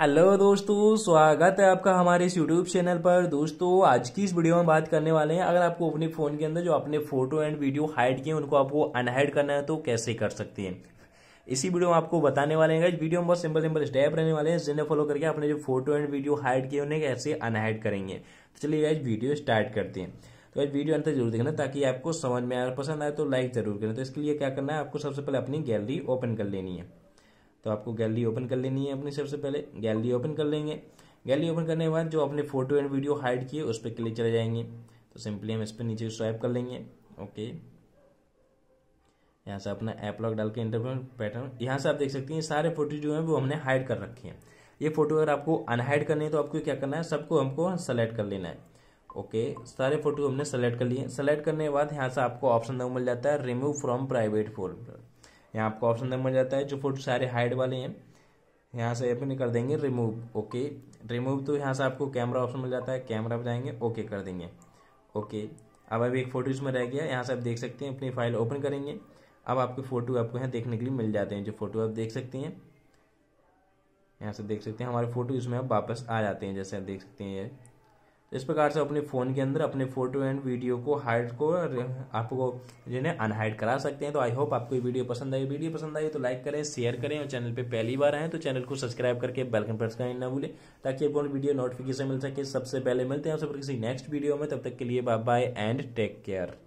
hello दोस्तों स्वागत है आपका हमारे इस यूट्यूब चैनल पर दोस्तों आज की इस वीडियो में बात करने वाले हैं अगर आपको अपने फ़ोन के अंदर जो अपने फ़ोटो एंड वीडियो हाइड किए उनको आपको अनहाइड करना है तो कैसे कर सकते हैं इसी वीडियो में आपको बताने वाले हैं वीडियो में बहुत सिंपल सिंपल स्टेप रहने वाले हैं जिन्हें फॉलो करके अपने जो फोटो एंड वीडियो हाइड किए उन्हें कैसे अनहाइड करेंगे तो चलिए आज वीडियो स्टार्ट करते हैं तो आज वीडियो अंतर जरूर देखना ताकि आपको समझ में आए पसंद आए तो लाइक जरूर करें तो इसके लिए क्या करना है आपको सबसे पहले अपनी गैलरी ओपन कर लेनी है तो आपको गैलरी ओपन कर लेनी है अपनी सबसे पहले गैलरी ओपन कर लेंगे गैलरी ओपन करने के बाद जो अपने फोटो एंड वीडियो हाइड किए उस पर क्लिक चले जाएंगे तो सिंपली हम इस पर नीचे स्वाइप कर लेंगे ओके यहाँ से अपना ऐप लॉक डाल के इंटरव्यू पैटर्न यहाँ से आप देख सकते हैं सारे फोटो जो हैं वो हमने हाइड कर रखे हैं ये फोटो अगर आपको अनहाइड करनी है तो आपको क्या करना है सबको हमको सेलेक्ट कर लेना है ओके सारे फोटो हमने सेलेक्ट कर लिए सेलेक्ट करने के बाद यहाँ से आपको ऑप्शन मिल जाता है रिमूव फ्रॉम प्राइवेट फोल्डर यहाँ आपको ऑप्शन नंबर जाता है जो फोटो सारे हाइड वाले हैं यहाँ से अपन कर देंगे रिमूव ओके रिमूव तो यहाँ से आपको कैमरा ऑप्शन मिल जाता है कैमरा पर जाएंगे ओके कर देंगे ओके अब अभी एक फ़ोटो इसमें रह गया यहाँ से आप देख सकते हैं अपनी फाइल ओपन करेंगे अब आपके फ़ोटो आपको यहाँ देखने के लिए मिल जाते हैं जो फ़ोटो आप देख सकते हैं यहाँ से देख सकते हैं हमारे फ़ोटो इसमें आप वापस आ जाते हैं जैसे आप देख सकते हैं ये तो इस प्रकार से अपने फ़ोन के अंदर अपने फोटो एंड वीडियो को हाइड को आपको जिन्हें अनहाइड करा सकते हैं तो आई होप आपको ये वीडियो पसंद आई वीडियो पसंद आई तो लाइक करें शेयर करें और चैनल पे पहली बार आए तो चैनल को सब्सक्राइब करके बेलकन प्रेस करें ना भूलें ताकि आपको वीडियो नोटिफिकेशन मिल सके सबसे पहले मिलते हैं आप सब किसी नेक्स्ट वीडियो में तब तक के लिए bye bye and take care